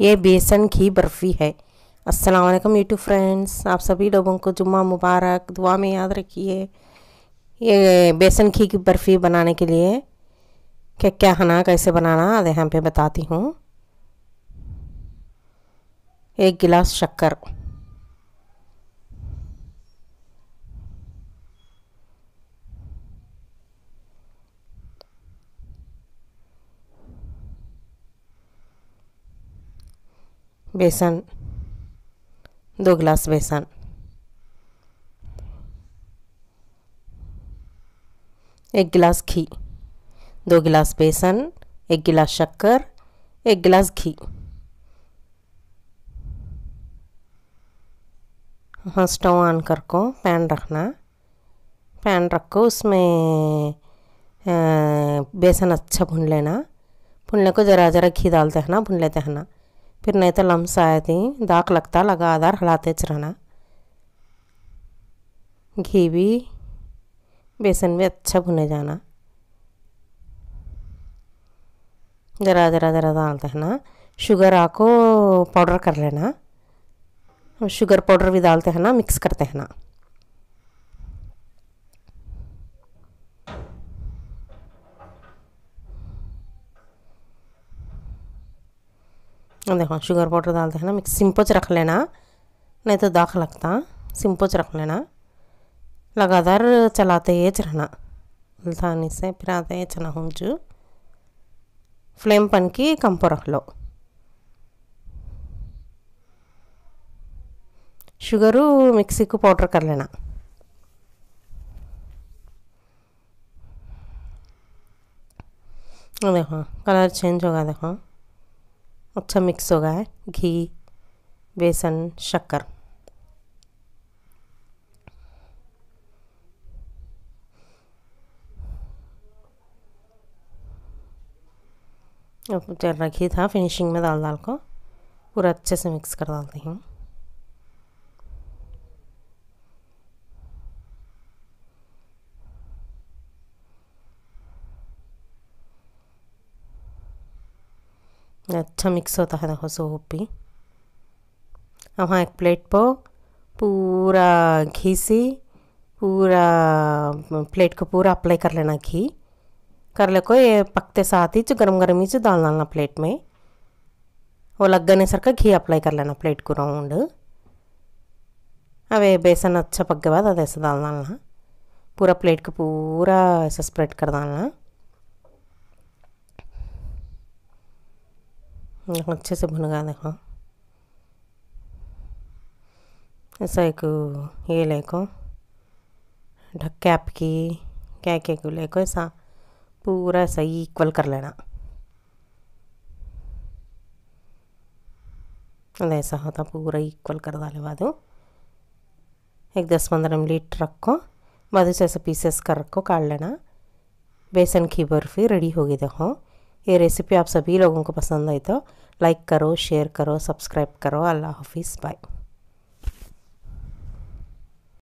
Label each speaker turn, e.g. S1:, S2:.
S1: ये बेसन की बर्फ़ी है अस्सलाम वालेकुम यूट्यूब फ्रेंड्स आप सभी लोगों को जुम्मा मुबारक दुआ में याद रखिए ये बेसन घी की बर्फ़ी बनाने के लिए क्या क्या हना कैसे बनाना यहाँ पे बताती हूँ एक गिलास शक्कर बेसन दो गिलास बेसन एक गिलास घी दो गिलास बेसन एक गिलास शक्कर एक गिलास घी हाँ स्टोव ऑन कर को पैन रखना पैन रख को उसमें बेसन अच्छा भून लेना भूनने को ज़रा ज़रा घी डालते हैं ना भून लेते हैं ना फिर नहीं तो लम्स आए थी दाक लगता लगातार हलाते रहना घी भी बेसन भी अच्छा भुने जाना ज़रा ज़रा ज़रा डालते हैं ना शुगर आको पाउडर कर लेना शुगर पाउडर भी डालते हैं ना मिक्स करते हैं ना देखो शुगर पाउडर डालते हैं ना मिक्स सिंपच रख लेना नहीं तो दाख लगता सिंपच रख लेना लगातार चलाते ही रहना उल्टाने से फिर आते हैं चना हुंजू फ्लेम पन की कंप रख लो షుగరు మిక్సీకు పౌడర్ కర్లేనా देखो कलर चेंज होगा देखो अच्छा मिक्स हो गया है घी बेसन शक्कर अब रखी था फिनिशिंग में दाल दाल को पूरा अच्छे से मिक्स कर डालती हूँ अच्छा मिक्स होता है देखो सूप भी अब हाँ एक प्लेट पर पूरा घी से पूरा प्लेट को पूरा अप्लाई कर लेना घी कर ले को ये पकते साथ ही जो गर्म गर्म ही जो डाल डालना प्लेट में वो लग गए सर का घी अप्लाई कर लेना प्लेट को राउंड अवे बेसन अच्छा पक के बाद अद ऐसा डाल डालना पूरा प्लेट को पूरा ऐसा स्प्रेड कर डालना मतलब अच्छे से भुनगा देखो हाँ। ऐसा एक ये लेको ढक्कैप की क्या क्या को लेको ऐसा पूरा सही इक्वल कर लेना ऐसा होता पूरा इक्वल कर डाले बाद एक दस पंद्रह मिनट रखो बाद से ऐसे पीसेस कर रखो काट लेना बेसन की बर्फ़ी रेडी होगी देखो ये रेसिपी आप सभी लोगों को पसंद आई तो लाइक करो शेयर करो सब्सक्राइब करो अल्लाह हाफिज़ बाय